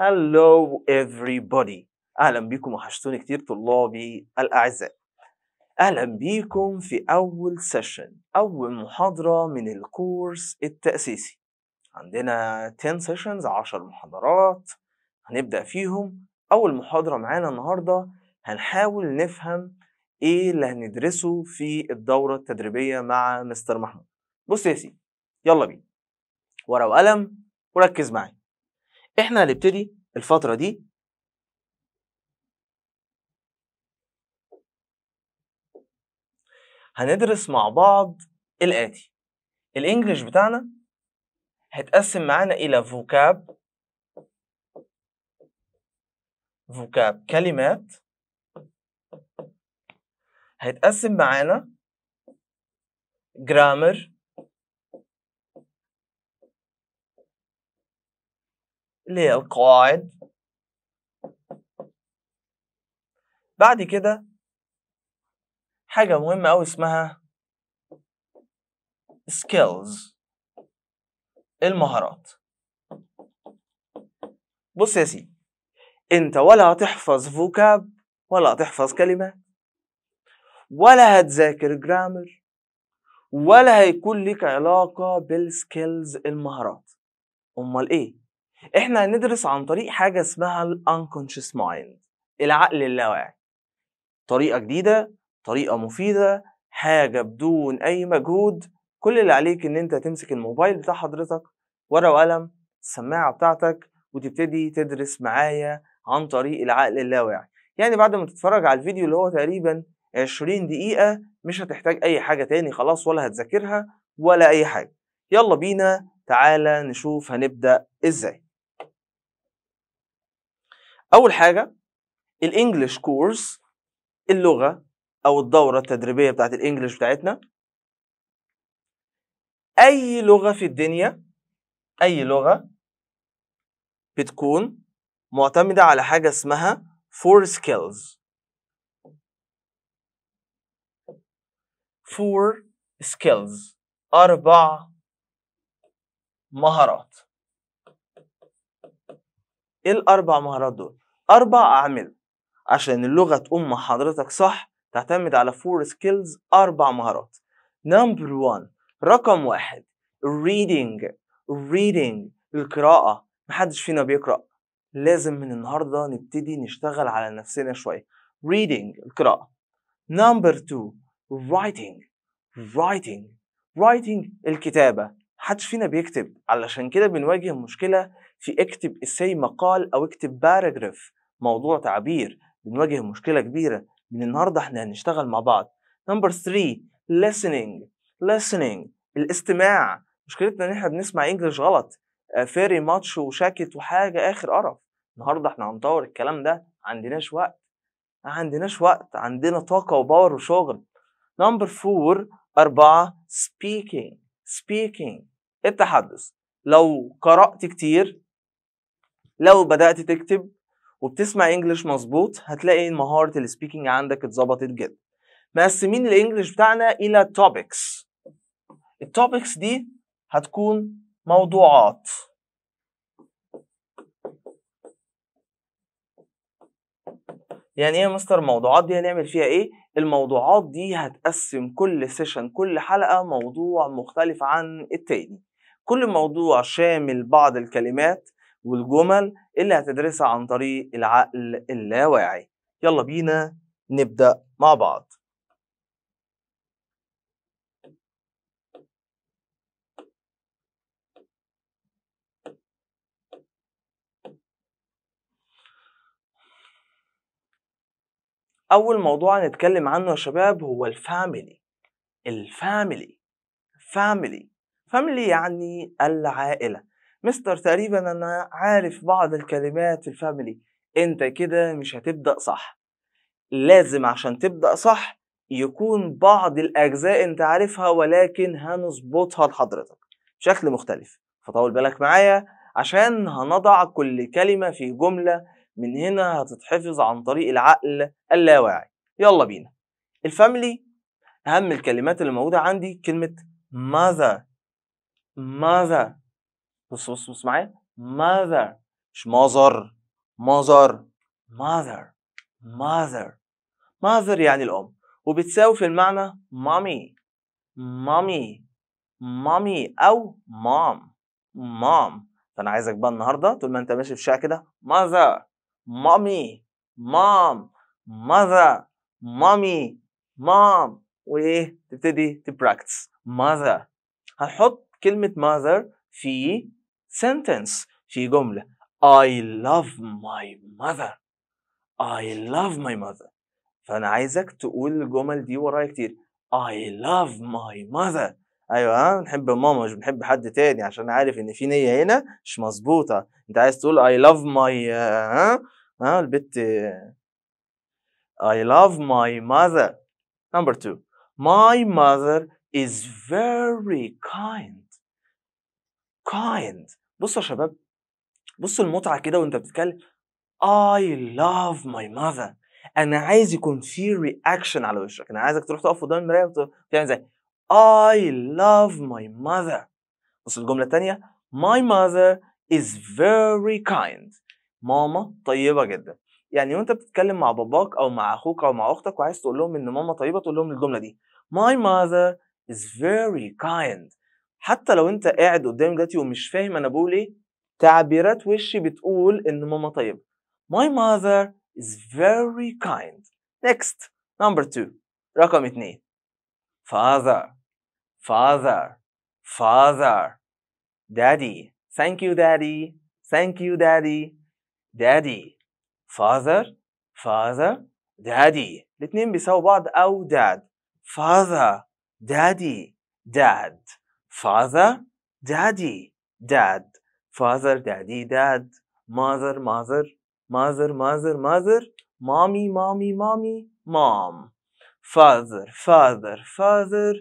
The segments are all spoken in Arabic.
Hello everybody اهلا بيكم وحشتوني كتير طلابي الاعزاء اهلا بيكم في اول سيشن اول محاضره من الكورس التاسيسي عندنا 10 سيشنز 10 محاضرات هنبدا فيهم اول محاضره معانا النهارده هنحاول نفهم ايه اللي هندرسه في الدوره التدريبيه مع مستر محمود بص يا سيدي يلا بينا ورقه وقلم وركز معايا احنا هنبتدي الفترة دي هندرس مع بعض الآتي الإنجليش بتاعنا هيتقسم معانا إلى فوكاب فوكاب كلمات هيتقسم معانا جرامر اللي هي القواعد بعد كده حاجة مهمة أوي اسمها skills المهارات بص يا سيدي انت ولا هتحفظ فوكاب ولا هتحفظ كلمات ولا هتذاكر جرامر ولا هيكون لك علاقة بالسكيلز المهارات امال ايه احنا هندرس عن طريق حاجة اسمها الـ Unconscious Mind العقل اللاواعي طريقة جديدة طريقة مفيدة حاجة بدون أي مجهود كل اللي عليك إن أنت تمسك الموبايل بتاع حضرتك ورقة وقلم السماعة بتاعتك وتبتدي تدرس معايا عن طريق العقل اللاواعي يعني بعد ما تتفرج على الفيديو اللي هو تقريبا 20 دقيقة مش هتحتاج أي حاجة تاني خلاص ولا هتذاكرها ولا أي حاجة يلا بينا تعالى نشوف هنبدأ إزاي اول حاجه الانجليش كورس اللغه او الدوره التدريبيه بتاعت الانجليش بتاعتنا اي لغه في الدنيا اي لغه بتكون معتمده على حاجه اسمها فور سكيلز فور سكيلز اربع مهارات ايه الاربع مهارات دول اربع اعمال عشان اللغه تقوم مع حضرتك صح تعتمد على فور سكيلز اربع مهارات نمبر 1 رقم واحد reading الريدنج القراءه محدش فينا بيقرا لازم من النهارده نبتدي نشتغل على نفسنا شويه reading القراءه نمبر 2 writing writing writing الكتابه محدش فينا بيكتب علشان كده بنواجه مشكله في اكتب اسي مقال او اكتب باراجراف موضوع تعبير بنواجه مشكله كبيره من النهارده احنا هنشتغل مع بعض نمبر 3 listening listening الاستماع مشكلتنا ان احنا بنسمع انجلش غلط فيري آه، ماتش وشاكت وحاجه اخر قرف النهارده احنا هنطور الكلام ده عندناش وقت ما عندناش وقت عندنا طاقه وباور وشغل نمبر 4 أربعة speaking speaking التحدث لو قرأت كتير لو بدات تكتب وبتسمع انجلش مظبوط هتلاقي مهاره السبيكنج عندك اتظبطت جدا مقسمين الانجلش بتاعنا الى توبكس التوبكس دي هتكون موضوعات يعني ايه يا مستر موضوعات دي هنعمل فيها ايه الموضوعات دي هتقسم كل سيشن كل حلقه موضوع مختلف عن التاني كل موضوع شامل بعض الكلمات والجمل اللي هتدرسها عن طريق العقل اللاواعي يلا بينا نبدأ مع بعض أول موضوع هنتكلم عنه يا شباب هو الفاميلي الفاميلي فاميلي فاميلي يعني العائلة مستر تقريبا انا عارف بعض الكلمات في الفاميلي انت كده مش هتبدا صح لازم عشان تبدا صح يكون بعض الاجزاء انت عارفها ولكن هنظبطها لحضرتك بشكل مختلف فطول بالك معايا عشان هنضع كل كلمه في جمله من هنا هتتحفظ عن طريق العقل اللاواعي يلا بينا الفاميلي اهم الكلمات اللي موجوده عندي كلمه mother mother بص بص بص معايا mother مش ماذر ماذر mother mother mother يعني الأم وبتساوي في المعنى mommy mommy mommy أو mom mom فأنا عايزك بقى النهاردة طول ما أنت ماشي في الشارع كده mother mommy mom mother mommy mom وإيه تبتدي تبراكتس mother هنحط كلمة mother في sentence في جملة I love my mother I love my mother فأنا عايزك تقول الجمل دي ورايا كتير I love my mother ايوه بنحب ماما مش بنحب حد تاني عشان عارف ان في نيه هنا مش مظبوطه انت عايز تقول I love my ها ها البت I love my mother number two my mother is very kind كايند بصوا يا شباب بصوا المتعه كده وانت بتتكلم I love my mother انا عايز يكون في رياكشن على وشك انا عايزك تروح تقف قدام المرايه وتعمل زي I love my mother بص الجمله الثانيه my mother is very kind ماما طيبه جدا يعني وانت بتتكلم مع باباك او مع اخوك او مع اختك وعايز تقول لهم ان ماما طيبه تقول لهم الجمله دي my mother is very kind حتى لو انت قاعد قدامي دلوقتي ومش فاهم انا بقول ايه تعبيرات وشي بتقول ان ماما طيبه My mother is very kind Next number two رقم اتنين Father Father Father Daddy Thank you daddy Thank you daddy Daddy Father Father Daddy الاتنين بيساووا بعض أو dad Father Daddy Dad father daddy dad father daddy dad mother mother mother mother mother mommy mommy mommy mom father father father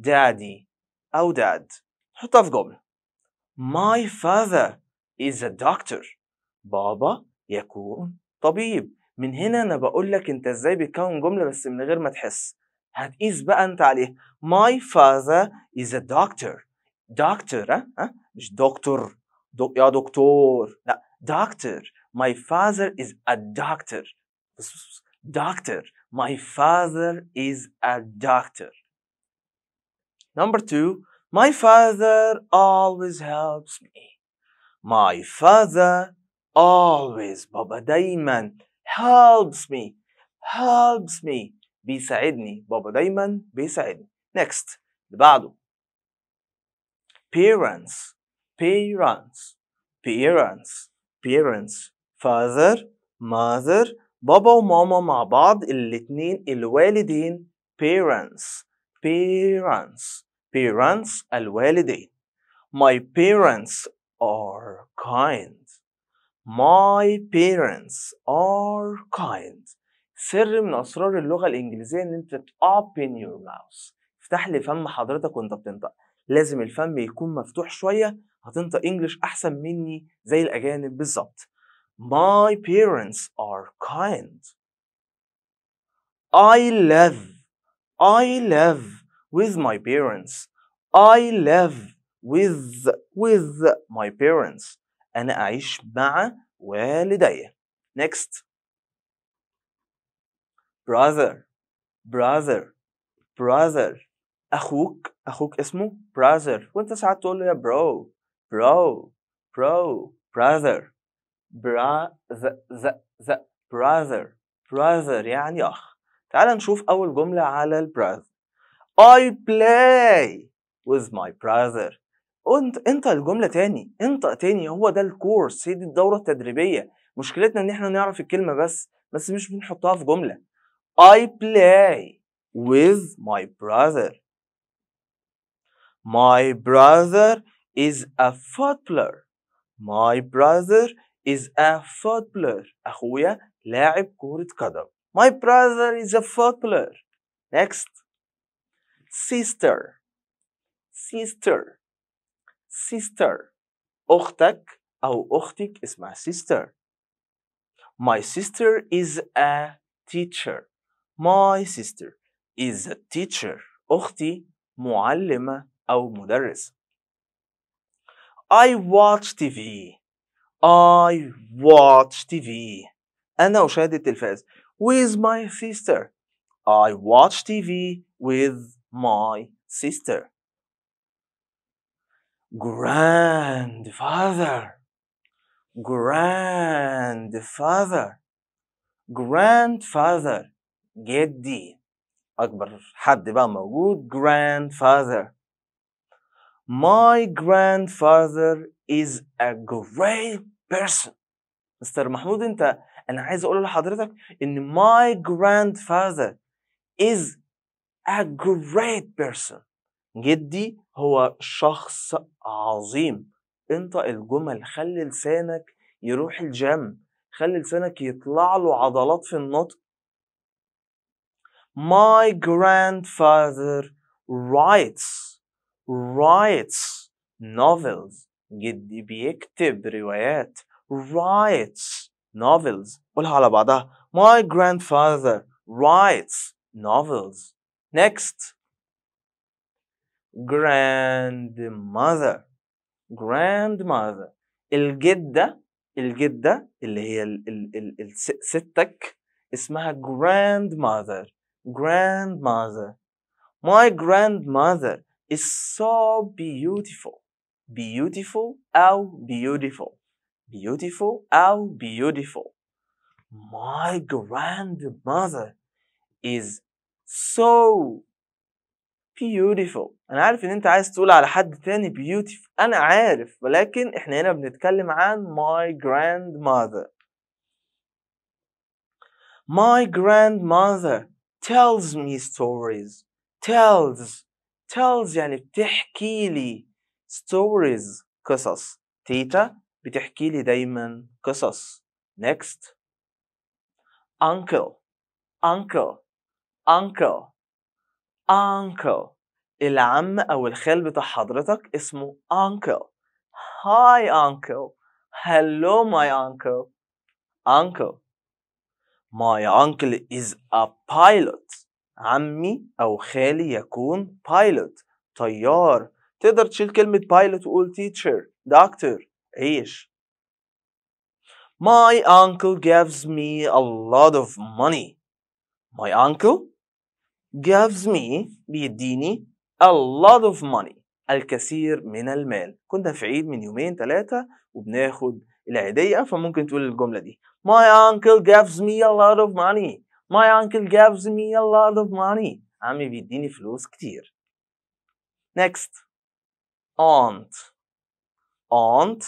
daddy أو dad حطها في جملة my father is a doctor بابا يكون طبيب من هنا انا بقول لك انت ازاي بتكون جمله بس من غير ما تحس حتئيس isba antali. عليه my father is a doctor doctor ها أه؟ مش دكتور دو... يا دكتور لا doctor my father is a doctor doctor my father is a doctor number two my father always helps me my father always بابا دايما helps me helps me بيساعدني بابا دايما بيساعدني next اللي بعده parents parents parents parents father mother بابا وماما مع بعض الاثنين الوالدين parents parents parents الوالدين my parents are kind my parents are kind سر من اسرار اللغه الانجليزيه ان انت open your mouth افتح لي فم حضرتك وانت بتنطق لازم الفم يكون مفتوح شويه هتنطق انجلش احسن مني زي الاجانب بالظبط My parents are kind. I love I love with my parents. I love with with my parents. أنا أعيش مع والدي. Next. brother brother brother اخوك اخوك اسمه brother وانت ساعات تقول له يا برو برو برو brother bra ذا ذا brother brother يعني اخ تعال نشوف اول جمله على البراذر I play with my brother انت انت الجمله تاني انت تاني هو ده الكورس هي دي الدوره التدريبيه مشكلتنا ان احنا نعرف الكلمه بس بس مش بنحطها في جمله I play with my brother. My brother is a footballer. My brother is a footballer. أخويا لاعب كرة قدم. My brother is a footballer. Next. Sister. Sister. Sister. أختك أو أختك اسمها sister. My sister is a teacher. My sister is a teacher أختي معلمة أو مدرسة I watch TV I watch TV أنا أشاهد التلفاز with my sister I watch TV with my sister grandfather grandfather grandfather جدي أكبر حد بقى موجود grandfather My grandfather is a great person مستر محمود أنت أنا عايز أقول لحضرتك إن my grandfather is a great person جدي هو شخص عظيم انطق الجمل خلي لسانك يروح الجيم خلي لسانك يطلع له عضلات في النطق My grandfather writes writes novels جدي بيكتب روايات writes novels قولها على بعضها My grandfather writes novels Next grandmother grandmother الجدة الجدة اللي هي ال ال ال ستك اسمها grandmother grandmother. My grandmother is so beautiful. Beautiful, how beautiful. Beautiful, how beautiful. My grandmother is so beautiful انا عارف ان انت عايز تقول على حد تاني beautiful انا عارف ولكن احنا هنا بنتكلم عن my grandmother my grandmother tells me stories tells tells يعني بتحكي لي stories قصص تيتا بتحكي لي دايما قصص next uncle uncle uncle uncle العم او الخال بتاع حضرتك اسمه uncle hi uncle hello my uncle uncle My uncle is a pilot عمي أو خالي يكون pilot طيار تقدر تشيل كلمة pilot وقول teacher doctor عيش My uncle gives me a lot of money My uncle gives me بيديني a lot of money الكثير من المال كنا في عيد من يومين ثلاثة وبناخد العيدية فممكن تقول الجملة دي My uncle gives me a lot of money My uncle gives me a lot of money عمي بيديني فلوس كتير Next aunt aunt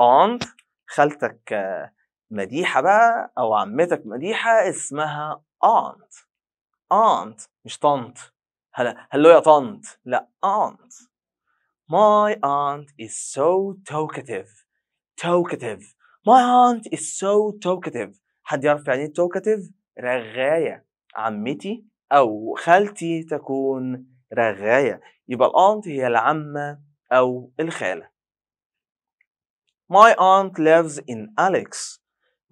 aunt خالتك مديحة بقى أو عمتك مديحة اسمها aunt aunt مش طنط هلا هلو يا طنط لا aunt My aunt is so talkative talkative my aunt is so talkative حد يعرف يعني ايه talkative رغاية عمتي أو خالتي تكون رغاية يبقى الأنت هي العمة أو الخالة My aunt lives in Alex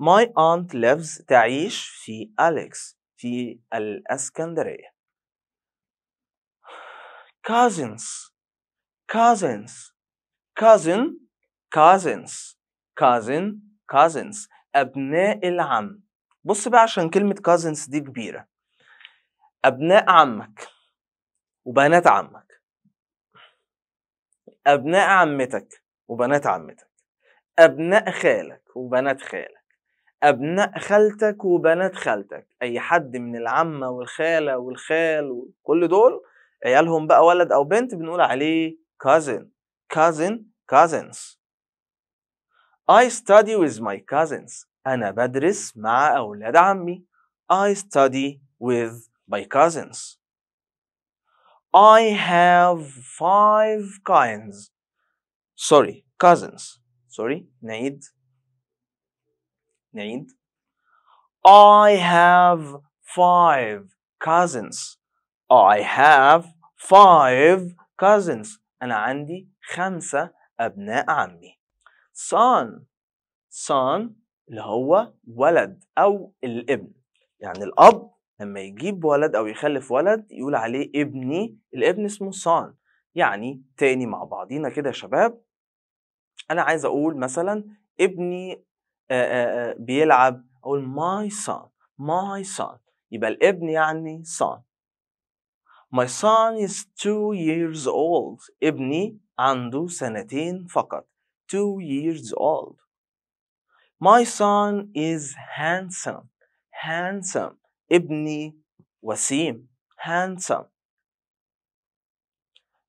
My aunt lives تعيش في Alex في الإسكندرية cousins cousins cousin cousins cousin cousins أبناء العم بص بقى عشان كلمة cousins دي كبيرة أبناء عمك وبنات عمك أبناء عمتك وبنات عمتك أبناء خالك وبنات خالك أبناء خالتك وبنات خالتك أي حد من العمة والخالة والخال وكل دول عيالهم بقى ولد أو بنت بنقول عليه cousin cousin cousins I study with my cousins. أنا بدرس مع أولاد عمي. I study with my cousins. I have five kinds. Sorry, cousins. Sorry, نعيد. نعيد. I have five cousins. I have five cousins. أنا عندي خمسة أبناء عمي. son son اللي هو ولد أو الابن يعني الأب لما يجيب ولد أو يخلف ولد يقول عليه ابني الابن اسمه son يعني تاني مع بعضينا كده يا شباب أنا عايز أقول مثلا ابني آآ آآ بيلعب أقول my son my son يبقى الابن يعني son My son is two years old. ابني عنده سنتين فقط. two years old. My son is handsome. Handsome. ابني وسيم. Handsome.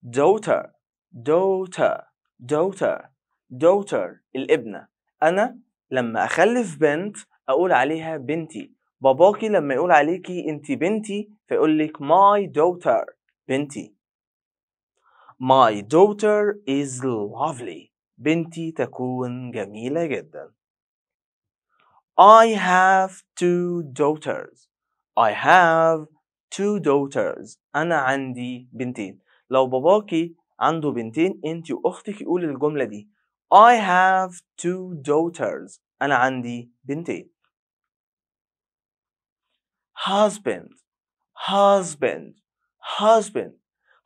Daughter. Daughter. Daughter. Daughter. الابنة. أنا لما أخلف بنت أقول عليها بنتي. باباكي لما يقول عليكي أنت بنتي فيقول لك my daughter. بنتي. My daughter is lovely. بنتي تكون جميلة جدا. I have two daughters. I have two daughters. أنا عندي بنتين. لو باباكي عنده بنتين أنت وأختك يقول الجملة دي. I have two daughters. أنا عندي بنتين. husband husband husband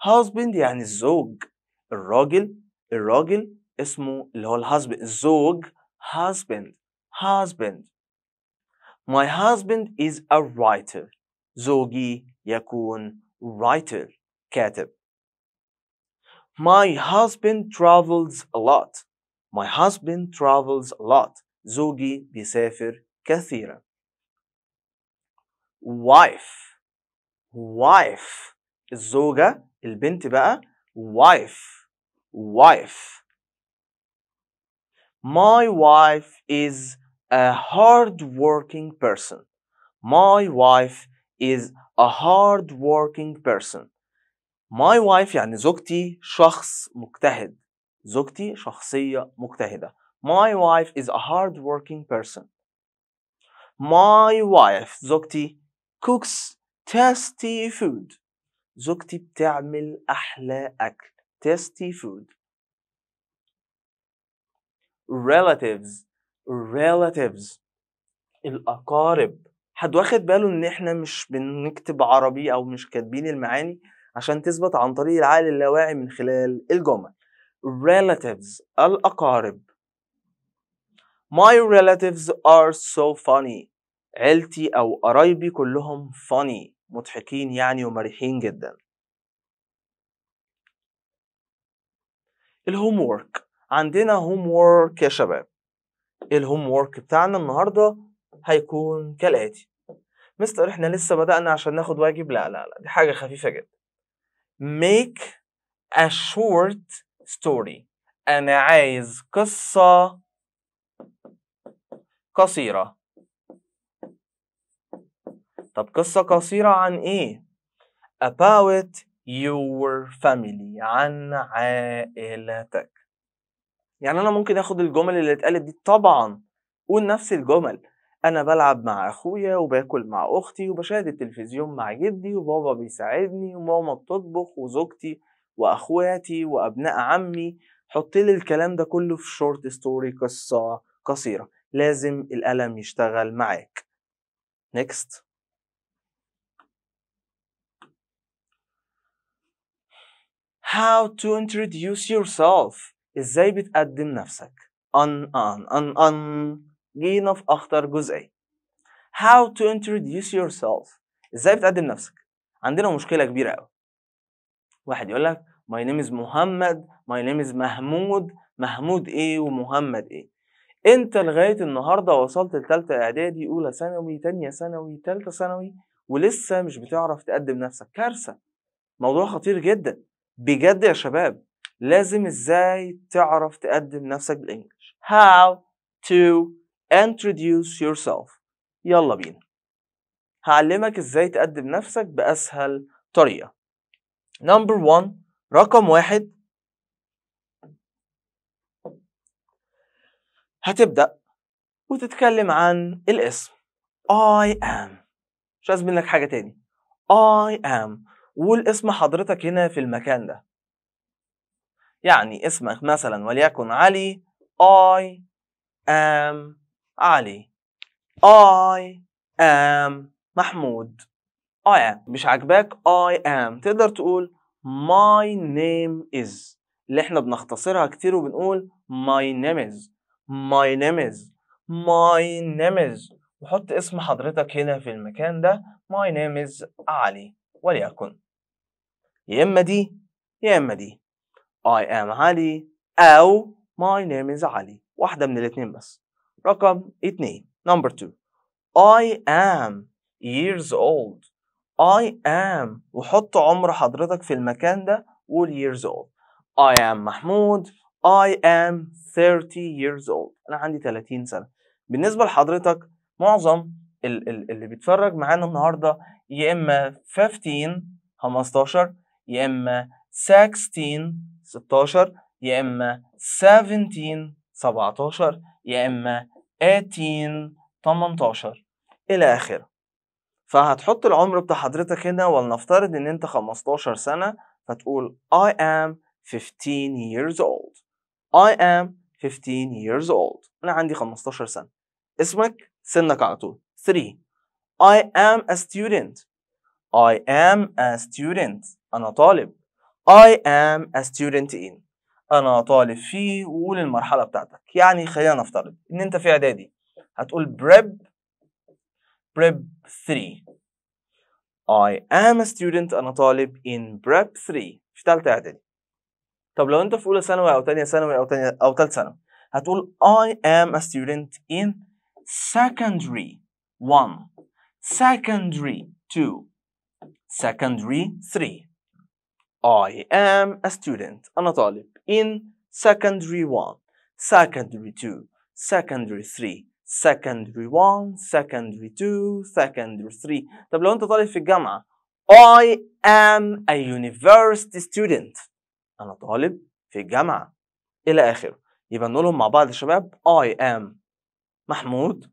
husband يعني الزوج الراجل الراجل اسمه اللي هو الهازبند husband husband my husband is a writer زوجي يكون writer كاتب my husband travels a lot my husband travels a lot زوجي بيسافر كثيرا wife wife الزوجة البنت بقى wife wife my wife is a hard-working person. My wife is a hard-working person. My wife يعني زوجتي شخص مجتهد. زوجتي شخصية مجتهدة. My wife is a hard-working person. My wife زوجتي cooks tasty food. زوجتي بتعمل أحلى أكل. Tasty food. relatives relatives الأقارب حد واخد باله إن إحنا مش بنكتب عربي أو مش كاتبين المعاني عشان تثبت عن طريق العقل اللاواعي من خلال الجمل relatives الأقارب My relatives are so funny عيلتي أو قرايبي كلهم funny مضحكين يعني ومرحين جدا الهومورك عندنا هوم وورك يا شباب إيه الهوم وورك بتاعنا النهارده هيكون كالاتي مستر احنا لسه بدأنا عشان ناخد واجب لا لا لا دي حاجة خفيفة جدا make a short story أنا عايز قصة قصيرة طب قصة قصيرة عن إيه؟ about your family عن عائلتك يعني انا ممكن اخد الجمل اللي اتقالت دي طبعا قول نفس الجمل انا بلعب مع اخويا وباكل مع اختي وبشاهد التلفزيون مع جدي وبابا بيساعدني وماما بتطبخ وزوجتي واخواتي وابناء عمي حط لي الكلام ده كله في شورت ستوري قصه قصيره لازم القلم يشتغل معاك next how to introduce yourself ازاي بتقدم نفسك ان ان ان ان جينا في اخطر جزئيه how to introduce yourself ازاي بتقدم نفسك عندنا مشكله كبيره قوي واحد يقول لك my name is محمد my name is محمود محمود ايه ومحمد ايه انت لغايه النهارده وصلت لثالثه اعدادي اولى ثانوي ثانيه ثانوي ثالثه ثانوي ولسه مش بتعرف تقدم نفسك كارثه موضوع خطير جدا بجد يا شباب لازم ازاي تعرف تقدم نفسك بالانجلش how to introduce yourself يلا بينا هعلمك ازاي تقدم نفسك باسهل طريقه نمبر 1 رقم واحد هتبدأ وتتكلم عن الاسم I am مش لازم منك حاجة تاني I am والاسم حضرتك هنا في المكان ده يعني اسمك مثلا وليكن علي I am علي I am محمود I am مش عاجباك I am تقدر تقول my name is اللي احنا بنختصرها كتير وبنقول my name is my name is my name is وحط اسم حضرتك هنا في المكان ده my name is علي وليكن يا اما دي يا اما دي I am علي أو My name is علي واحدة من الاثنين بس رقم اثنين number two I am years old I am وحط عمر حضرتك في المكان ده وقول years old I am محمود I am 30 years old أنا عندي 30 سنة بالنسبة لحضرتك معظم اللي بيتفرج معانا النهاردة يا إما 15 15 يا إما 16 16 يا اما 17 17 يا اما 18 18 الى اخره فهتحط العمر بتاع حضرتك هنا ولنفترض ان انت 15 سنه فتقول I am 15 years old I am 15 years old انا عندي 15 سنه اسمك سنك على طول 3 I am a student I am a student أنا طالب I am a student in أنا طالب في وقول المرحلة بتاعتك يعني خلينا نفترض إن أنت في إعدادي هتقول prep prep 3 I am a student أنا طالب in prep 3 في تالتة إعدادي طب لو أنت في أولى ثانوي أو تانية ثانوي أو تانية أو تالت ثانوي هتقول I am a student in secondary 1 secondary 2 secondary 3 I am a student أنا طالب in secondary 1 secondary 2 secondary 3 secondary 1 secondary 2 secondary 3 طب لو أنت طالب في الجامعة I am a university student أنا طالب في الجامعة إلى آخره يبقى نقولهم مع بعض يا شباب I am محمود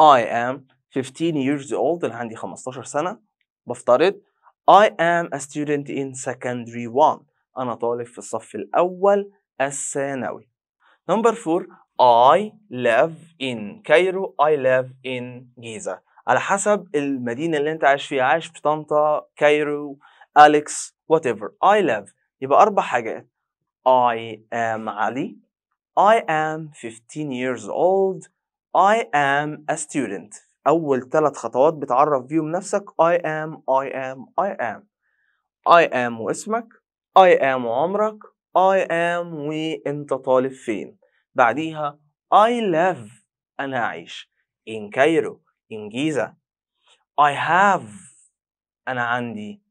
I am 15 years old أنا عندي 15 سنة بفترض I am a student in secondary 1 أنا طالب في الصف الأول الثانوي Number 4 I live in Cairo I live in Giza على حسب المدينة اللي أنت عايش فيها عايش في طنطا كايرو أليكس whatever I live يبقى أربع حاجات I am Ali. I am 15 years old I am a student اول ثلاث خطوات بتعرف بيهم نفسك I am I am I am I am واسمك I am وعمرك I am وانت طالب فين بعديها I love انا اعيش in Cairo in Giza I have انا عندي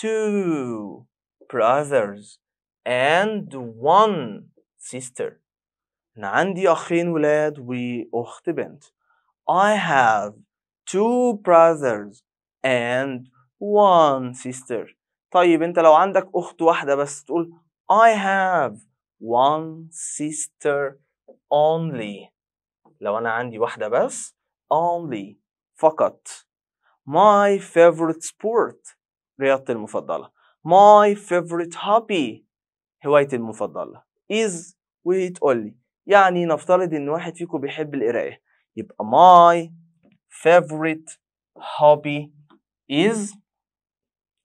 two brothers and one sister أنا عندي أخين ولاد وأخت بنت I have two brothers and one sister طيب انت لو عندك اخت واحدة بس تقول I have one sister only لو انا عندي واحدة بس only فقط my favorite sport رياضتي المفضلة. my favorite hobby هوايتي المفضلة. is وتقول لي يعني نفترض ان واحد فيكم بيحب القرايه يبقى my favorite hobby is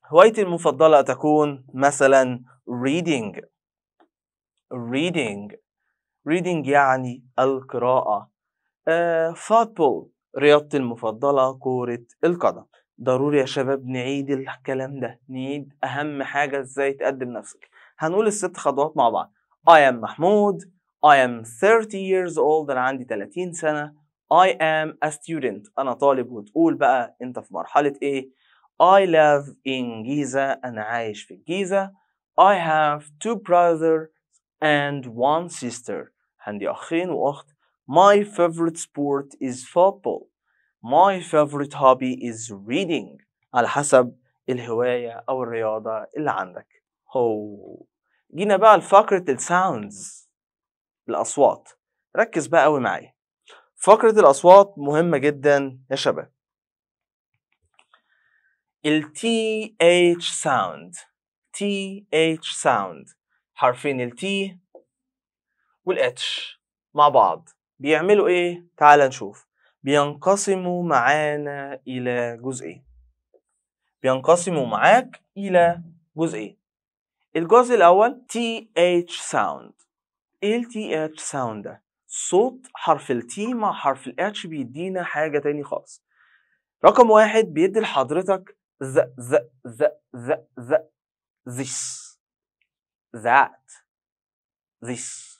هوايتي المفضلة تكون مثلا reading reading reading يعني القراءة uh, football رياضتي المفضلة كرة القدم ضروري يا شباب نعيد الكلام ده نعيد أهم حاجة ازاي تقدم نفسك هنقول الست خطوات مع بعض I am محمود I am 30 years old أنا عندي 30 سنة I am a student أنا طالب وتقول بقى أنت في مرحلة إيه I live in Giza أنا عايش في الجيزة I have two brothers and one sister عندي أخين وأخت My favorite sport is football My favorite hobby is reading على حسب الهواية أو الرياضة اللي عندك هو جينا بقى لفقرة الساوندز الأصوات ركز بقى قوي معايا فقرة الأصوات مهمة جدا يا شباب ال TH sound TH sound حرفين ال T وال H مع بعض بيعملوا إيه؟ تعال نشوف بينقسموا معانا إلى جزئين بينقسموا معاك إلى جزئين الجزء الأول TH sound إيه ال TH sound ده؟ صوت حرف التي مع حرف الاتش بيدينا حاجة تاني خالص رقم واحد بيدي لحضرتك ز ز ز ز ز this that this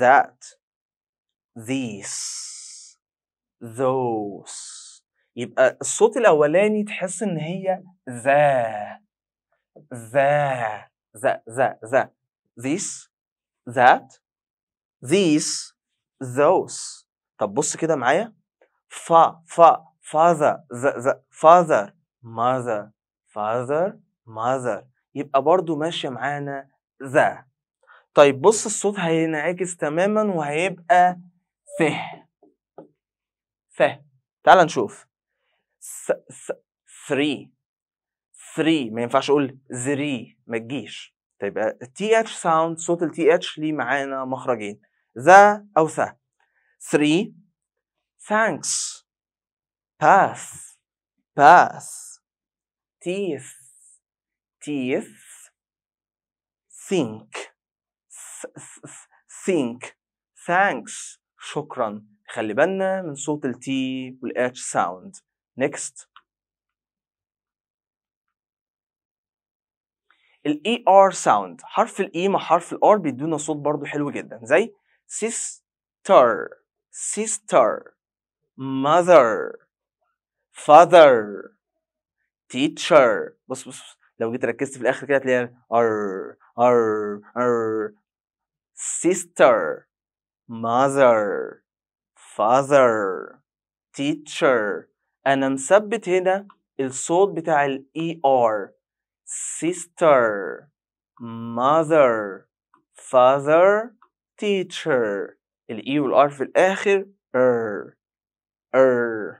that these those يبقى الصوت الأولاني تحس إن هي ذا ذا ذا ذا ذا ذيس ذات these those طب بص كده معايا ف ف father the, the father mother father mother يبقى برضو ماشية معانا ذا طيب بص الصوت هينعكس تماما وهيبقى فه فه تعال نشوف س س ثري ثري ما ينفعش اقول ذري ما تجيش طيب تي اتش ساوند صوت التي اتش ليه معانا مخرجين the أو the three thanks pass pass teeth teeth think think thanks شكرا خلي بالنا من صوت ال T وال H sound next الاي ار sound حرف ال E مع حرف ال R بيدونا صوت برضو حلو جدا زي sister, sister, mother, father, teacher بص بص لو جيت ركزت في الاخر كده هتلاقي ار ار ار sister mother father teacher انا مثبت هنا الصوت بتاع الاي ار sister mother father teacher الاي e والار في الاخر er er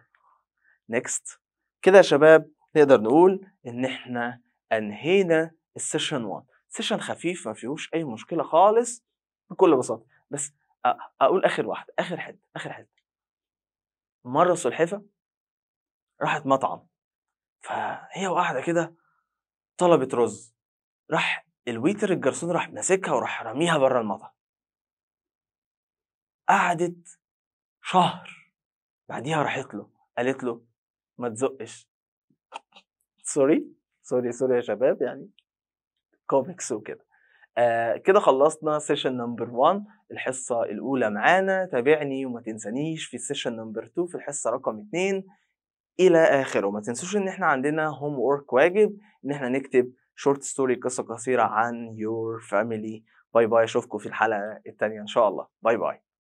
next كده يا شباب نقدر نقول ان احنا انهينا السيشن 1 سيشن خفيف ما فيهوش اي مشكله خالص بكل بساطه بس اقول اخر واحده اخر حته اخر حته مره سلحفه راحت مطعم فهي وقاعده كده طلبت رز راح الويتر الجرسون راح ماسكها وراح راميها بره المطعم قعدت شهر بعديها راحت له قالت له ما تزقش سوري سوري سوري يا شباب يعني كوميكس وكده آه كده خلصنا سيشن نمبر 1 الحصة الأولى معانا تابعني وما تنسانيش في السيشن نمبر 2 في الحصة رقم 2 إلى آخره وما تنسوش إن إحنا عندنا هوم وورك واجب إن إحنا نكتب شورت ستوري قصة قصيرة عن يور فاميلي باي باي أشوفكم في الحلقة التانية إن شاء الله باي باي